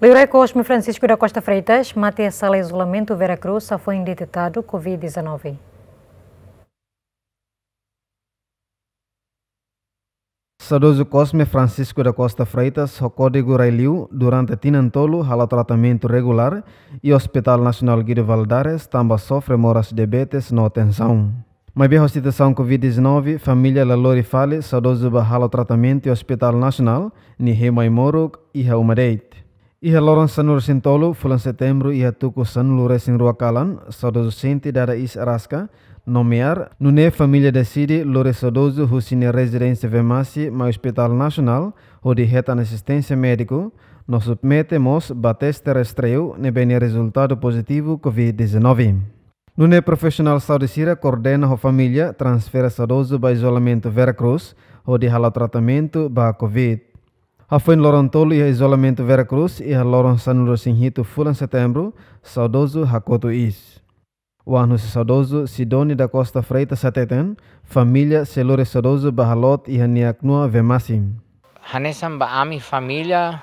Lirei Cosme Francisco da Costa Freitas, Matheus Sala Isolamento Vera Cruz só foi indetetado Covid-19. Saudoso Cosme Francisco da Costa Freitas, o Código Railiu, durante Tinantolo, hala tratamento regular e o Hospital Nacional Guido Valdares também sofre moras diabetes no atenção. Mas bem a situação Covid-19, família Lalori Fale, saudoso hala tratamento e Hospital Nacional, ni Remaimorok e Reumadeit. Iha lorong sanur sintolu fulan setembro ia tuku sanulu resing ruakalan sodozu senti dada is araska nomear nune família decide lore sodozu husine residência vemasi ma hospital nacional onde retan assistência médico nos submetemos bateste restreu nebene resultado positivo covid-19 Nune profissional saudicira coordena ho família transfere sodozu ba isolamento Veracruz onde hala tratamento ba covid Rafael tolu ia isolamento Veracruz e a Lorençano Rosinhito fulan setembro, saudoso Hakoto Is. Wanu ano Sidoni saudoso Sidoni da Costa Freitas Sateten, familia Selore saudoso Bahalot ia Haniaknua Vemasim. Hanesan ba ami familia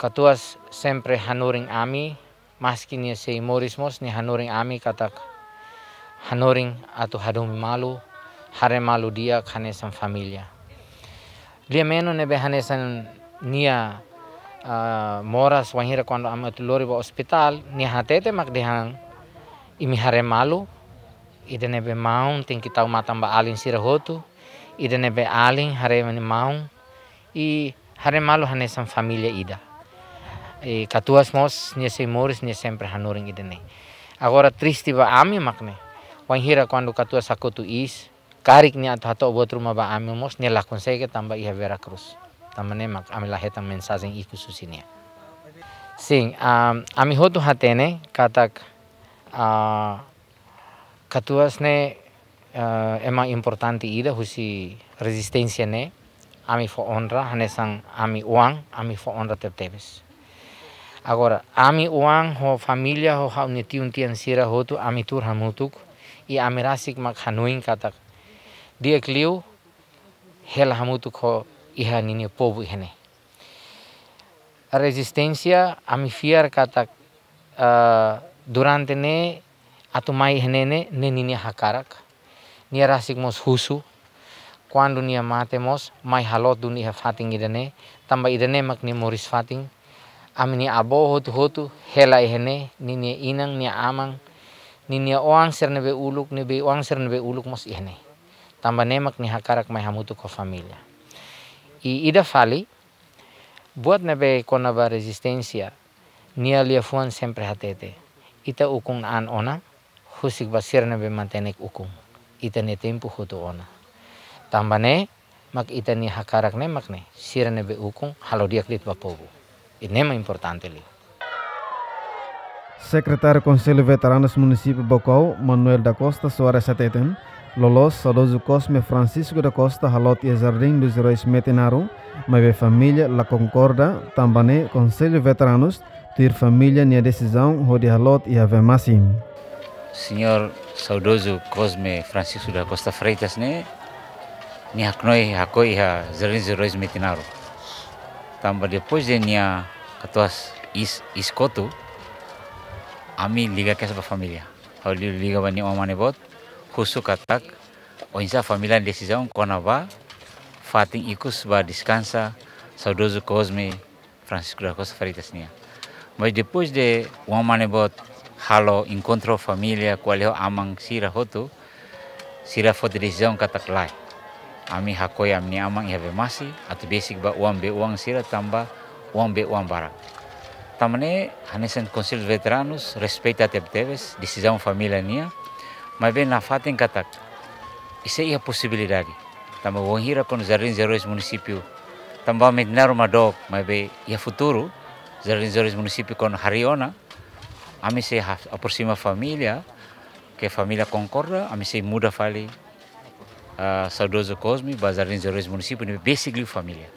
katuas sempre hanuring ami, maski seimorismos se morismos ni hanuring ami katak. Hanuring atu hadumi malu, hare malu dia kanesan familia menu be behanesan nia uh, moras wahira cuando ame tulori ba hospital nia hatete mak dehang imi hare malu ida nebe maung ting kita umatam ba alin hotu ida nebe aling hare mani maung i hare malu hanesan familia ida i katuas mos nia se moris nia sempre hanuring ida ne agora tristi ba ami makne wahira kwando katuas sakotu is kariknya atau buat rumah ba ami mos nela konsei ke tambah iya tambah ni mak ami lahe tambah mensazing iku susinia sing um, ami hotu hatene katak uh, ne uh, ema importanti ida husi resistensi ne ami fo onra hanesang ami uang ami fo onra tep agora ami uang ho familia ho ha unitiun tian sira hotu ami tur hamutuk i ami rasik mak hanuin katak diekliu hela hamutu ko iha nini pobu hene ami fiar kata uh, durante ne atu mai hene ne nini hakarak nia rasik mos husu cuando nia matemos mai halot dunia fating idane tamba mak ni moris fating amini abo hotu hotu hela ihene nini inang nia amang nini oang ser nebe uluk nebe oang ser nebe uluk mos ihene tamba nemak ni hakarak mai hamutu ko familia. I ida fali, buat nebe ba resistensia ni alia fuan sempre hatete. Ita ukung an ona, husik basir nebe mantenek ukung. Ita ne tempu hutu ona. Tamba ne, mak ita ni hakarak nemak ne, sir nebe ukung, halo klit bapobu. bapogu. Inema importante li. Secretário Konsili Conselho Veteranos Município Bocau, Manuel da Costa Soares Ateten, Lolos, saudoso Cosme Francisco da Costa Halot e Jardim dos Heróis mas a Família La Concorda, Tambané, Conselho Veteranos, Tir Família Nia Decisão, Rodi Halot e Ave Massim. Senhor saudoso Cosme Francisco da Costa Freitas, né? nia haknoi hakoi ha Jardim dos Heróis Metenaru. Tamba depois de Nia Catuas is, a Ami liga que essa é família. Ao liga a minha amanebot, kusuk katak, o familian familiar kona ba fatin ikus ba diskansa saudoso kosmi Francisco da Costa Freitas nia. Mas depois de uma mane bot halo encontro familia qual amang sira hotu sira foto decisão katak lai. Ami hakoi amni amang ia masi atau basic ba uang be uang sira tamba uang be uang barang. Tamane hanesen konsil veteranus respeita tebteves decisão familia nia. mas vem na fata em Catac. Isso é a possibilidade. Também vou ir com os jardins heróis município. Também me dar uma doc, mas vem a futuro. Jardins heróis município com Hariona. A mim se aproxima a família, que a família concorda. A mim se muda fale. Uh, saudoso Cosme, Jardins heróis município, e basically família.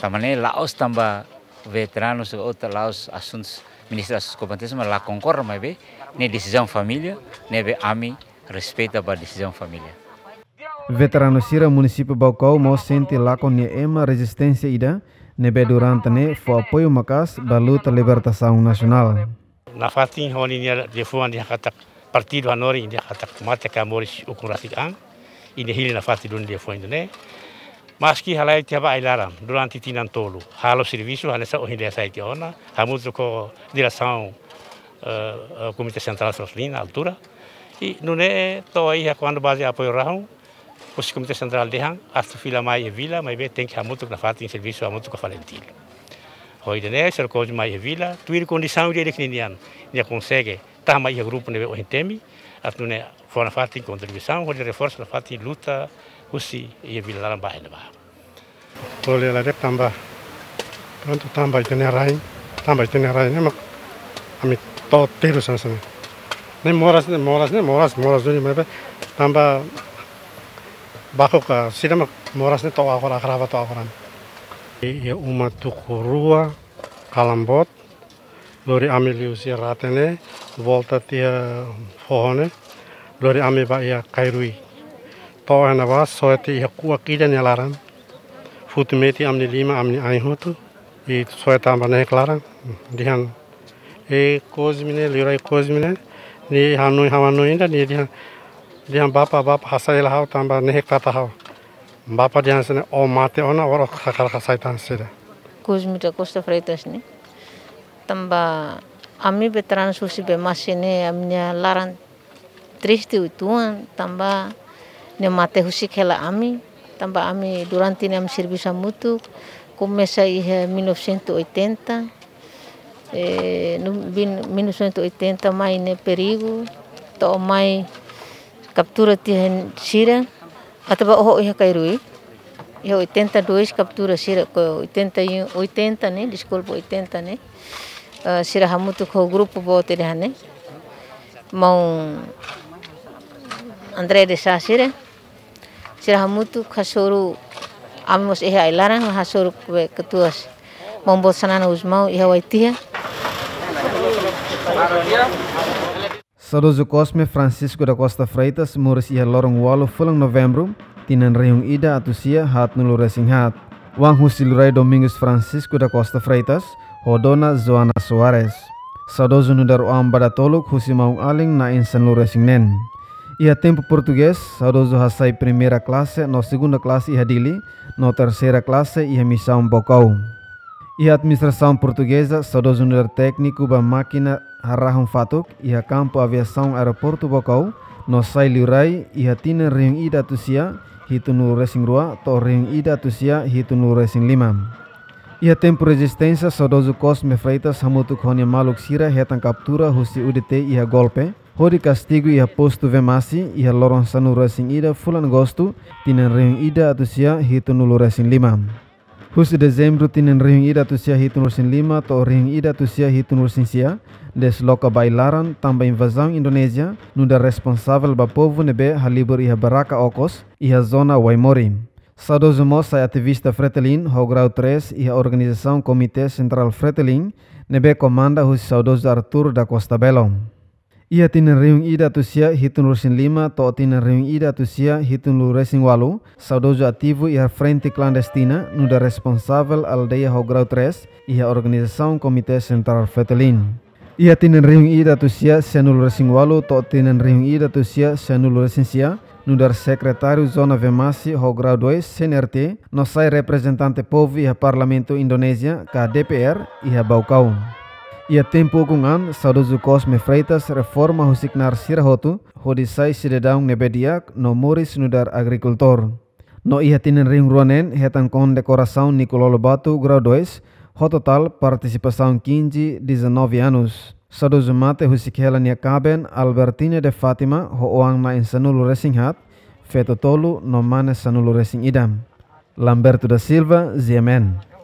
Também Laos também veteranos, outros Laos assuntos. Ministério das Competências, mas lá concorre, mas bem, nem decisão família, nem bem a mim respeita a decisão família. Veterano Sira, município Balcau, mo sente lá com ema resistência ida, nebe durante ne fo apoio macas da luta libertação nacional. Na fatin honi nia de fuan dia katak partido anori dia katak mate ka moris ukurasik ang, ini hili na fatin dun dia fuan ne mas que halai te hava ailara durante tinantolo tolo. Halo serviço, hanessa ohindea saite ona, hamuzo ko direção uh, Comitê eh, Central Froslina, altura. E não é to aí quando base apoio rahão, o Comitê Central de Han, asto fila mais e vila, mas bem tem que hamuzo na fato em serviço a ko falentilo. Hoy de né, ser ko mais e vila, tu ir condição de elecninian, ne consegue tá mais e grupo ne o entemi, asto ne fora fato em contribuição, hoje reforço na fato em luta kusi yebilaran iya bahin ba tole la rep tamba pronto tamba itene rain tamba itene rain ne mak ami to teru san san ne moras ne moras ne moras moras duni mebe tamba bako ka mak moras ne to akor akraba to akoran ye iya, umat tu kurua kalambot lori ami liusi ratene volta tia fohone lori ami ba iya, ia kairui toa na wa so eti iha kida ni laran. Futi meti am lima amni ni ai hutu. I so eta am bana hekla ran. Dihan e kozmine ne, e kozmine ni hanu i inda ni dihan. Dihan bapa bapa hasa ila e hau tamba ni ta hau. Bapa dihan sene o mate ona oro kakar kasai tan sida. Kozmite kosta freitas ni. Tamba ami betran susi be masine amnya laran. triste utuan tambah ne matehusi khela ami tamba ami durante ne serviço a muito começa em 1980 eh, no 1980 mais ne perigo to mais captura tihen sira até o ia kairui e 82 captura sira 81 80 né desculpa 80 né uh, sira hamutu o grupo bo tere mão André de Sá sira Sira hamutu khasoro ami mos eha ilaran hasoru kue ketuas membuat sanana usmau iha waitia. Sadozu Cosme Francisco da Costa Freitas muris iha lorong walu fulang November, tinan reyung ida atusia hat nulu resing hat. Wang Husilurai Domingos Francisco da Costa Freitas, Hodona Zoana Suarez. Sadozu nudar oam badatoluk maung aling na insan lu resing nen. Ia tempo português, saudoso Hassai primeira classe, no segunda classe ia Dili, no terceira classe ia missão Bocau. Ia administração portuguesa, saudoso unidade técnico ba máquina Harrahum Fatuk, ia campo aviação aeroporto Bocau, no sai liurai ia tina riung ida tusia, hitu nu racing rua, to riung ida tusia, hitu racing lima. Ia tempo resistência, saudoso Cosme Freitas, hamutuk honia maluk sira, hetan captura, husi UDT ia golpe, Hori Castigo ia posto vemasi ia lorong sanu Racing ida fulan gostu tinan reung ida atau sia hitung nulu Racing lima. Husi Desember tinan reung ida atau sia hitung Racing lima to reung ida atau sia Racing sia des loka bailaran tamba invasang Indonesia nunda responsável ba povo nebe halibur ia baraka okos ia zona Waimori. Sado Zumo sai ativista Fretelin, ia 3 komite a organização Comitê Central Fretelin, nebe komanda o saudoso Artur da Costa Belo. Ia tina reung ida tu sia hitun lima, to tina reung ida tu sia hitun walu, saudojo ativo ia frente clandestina, nuda responsável aldeia Hograu 3, ia organização Comitê Central Fetelin. Ia tinan reung ida tu sia senul resing walu to tinan reung ida tu sia senul resing sia secretário zona Vemasi Hograu 2 CNRT, er nosai representante povo e parlamento Indonésia, KDPR e Baucau. Ia tempo kungan sadoju me Freitas reforma husik husiknar sirahotu hodisai sidedaung nebediak no mori sinudar agrikultor. No ia tinen ring ruanen hetan kon dekorasaun nikololo Batu grau 2, hototal participação 15, 19 anos. Sadoju mate husikhela nia kaben Albertine de Fatima ho oang na insanulu resinghat, fetotolu no mane sanulu resing idam. Lamberto da Silva, Ziemen.